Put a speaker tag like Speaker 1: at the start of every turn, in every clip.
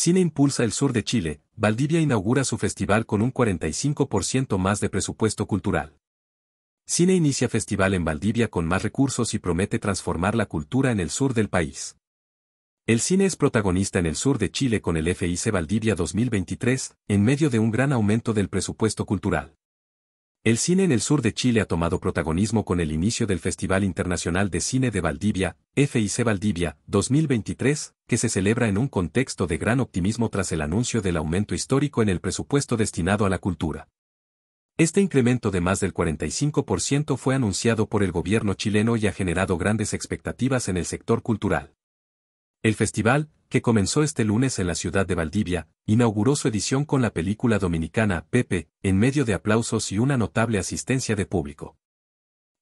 Speaker 1: Cine impulsa el sur de Chile, Valdivia inaugura su festival con un 45% más de presupuesto cultural. Cine inicia festival en Valdivia con más recursos y promete transformar la cultura en el sur del país. El cine es protagonista en el sur de Chile con el FIC Valdivia 2023, en medio de un gran aumento del presupuesto cultural. El cine en el sur de Chile ha tomado protagonismo con el inicio del Festival Internacional de Cine de Valdivia, FIC Valdivia, 2023, que se celebra en un contexto de gran optimismo tras el anuncio del aumento histórico en el presupuesto destinado a la cultura. Este incremento de más del 45% fue anunciado por el gobierno chileno y ha generado grandes expectativas en el sector cultural. El festival, que comenzó este lunes en la ciudad de Valdivia, inauguró su edición con la película dominicana Pepe, en medio de aplausos y una notable asistencia de público.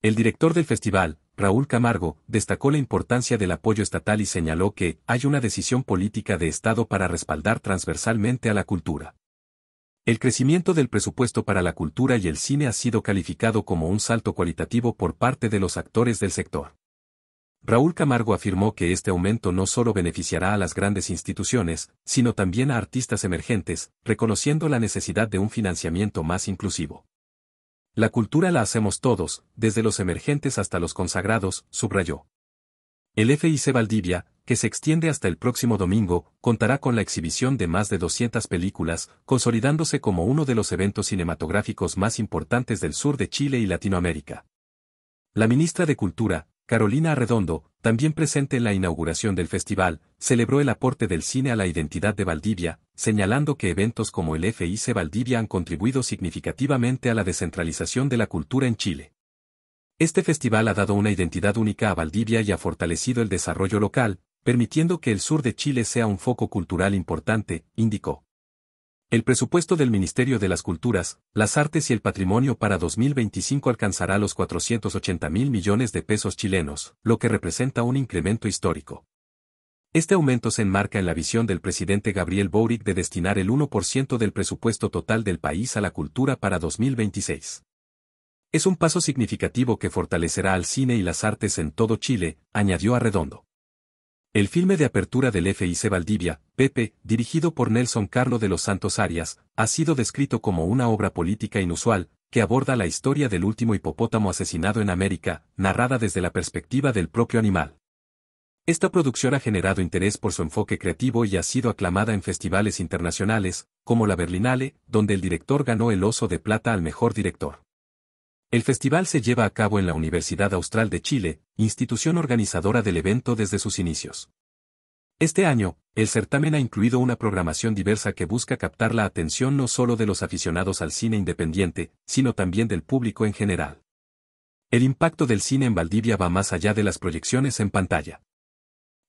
Speaker 1: El director del festival, Raúl Camargo, destacó la importancia del apoyo estatal y señaló que hay una decisión política de Estado para respaldar transversalmente a la cultura. El crecimiento del presupuesto para la cultura y el cine ha sido calificado como un salto cualitativo por parte de los actores del sector. Raúl Camargo afirmó que este aumento no solo beneficiará a las grandes instituciones, sino también a artistas emergentes, reconociendo la necesidad de un financiamiento más inclusivo. La cultura la hacemos todos, desde los emergentes hasta los consagrados, subrayó. El FIC Valdivia, que se extiende hasta el próximo domingo, contará con la exhibición de más de 200 películas, consolidándose como uno de los eventos cinematográficos más importantes del sur de Chile y Latinoamérica. La ministra de Cultura, Carolina Redondo, también presente en la inauguración del festival, celebró el aporte del cine a la identidad de Valdivia, señalando que eventos como el FIC Valdivia han contribuido significativamente a la descentralización de la cultura en Chile. Este festival ha dado una identidad única a Valdivia y ha fortalecido el desarrollo local, permitiendo que el sur de Chile sea un foco cultural importante, indicó. El presupuesto del Ministerio de las Culturas, las Artes y el Patrimonio para 2025 alcanzará los 480 mil millones de pesos chilenos, lo que representa un incremento histórico. Este aumento se enmarca en la visión del presidente Gabriel Boric de destinar el 1% del presupuesto total del país a la cultura para 2026. Es un paso significativo que fortalecerá al cine y las artes en todo Chile, añadió Arredondo. El filme de apertura del FIC Valdivia, Pepe, dirigido por Nelson Carlo de los Santos Arias, ha sido descrito como una obra política inusual, que aborda la historia del último hipopótamo asesinado en América, narrada desde la perspectiva del propio animal. Esta producción ha generado interés por su enfoque creativo y ha sido aclamada en festivales internacionales, como la Berlinale, donde el director ganó el Oso de Plata al Mejor Director. El festival se lleva a cabo en la Universidad Austral de Chile, institución organizadora del evento desde sus inicios. Este año, el certamen ha incluido una programación diversa que busca captar la atención no solo de los aficionados al cine independiente, sino también del público en general. El impacto del cine en Valdivia va más allá de las proyecciones en pantalla.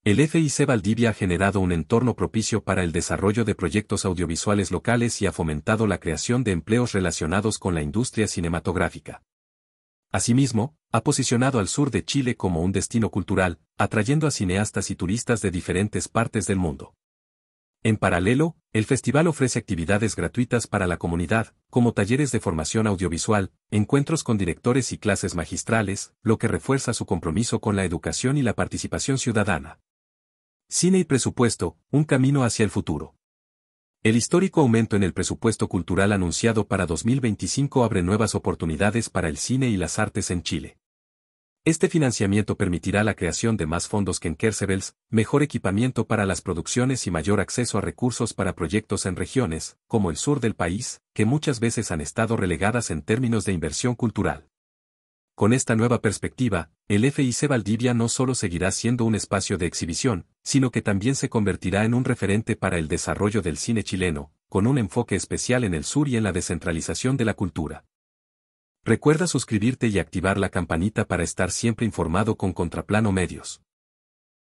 Speaker 1: El FIC Valdivia ha generado un entorno propicio para el desarrollo de proyectos audiovisuales locales y ha fomentado la creación de empleos relacionados con la industria cinematográfica. Asimismo, ha posicionado al sur de Chile como un destino cultural, atrayendo a cineastas y turistas de diferentes partes del mundo. En paralelo, el festival ofrece actividades gratuitas para la comunidad, como talleres de formación audiovisual, encuentros con directores y clases magistrales, lo que refuerza su compromiso con la educación y la participación ciudadana. Cine y presupuesto, un camino hacia el futuro. El histórico aumento en el presupuesto cultural anunciado para 2025 abre nuevas oportunidades para el cine y las artes en Chile. Este financiamiento permitirá la creación de más fondos que en Kersevels, mejor equipamiento para las producciones y mayor acceso a recursos para proyectos en regiones, como el sur del país, que muchas veces han estado relegadas en términos de inversión cultural. Con esta nueva perspectiva, el FIC Valdivia no solo seguirá siendo un espacio de exhibición, sino que también se convertirá en un referente para el desarrollo del cine chileno, con un enfoque especial en el sur y en la descentralización de la cultura. Recuerda suscribirte y activar la campanita para estar siempre informado con Contraplano Medios.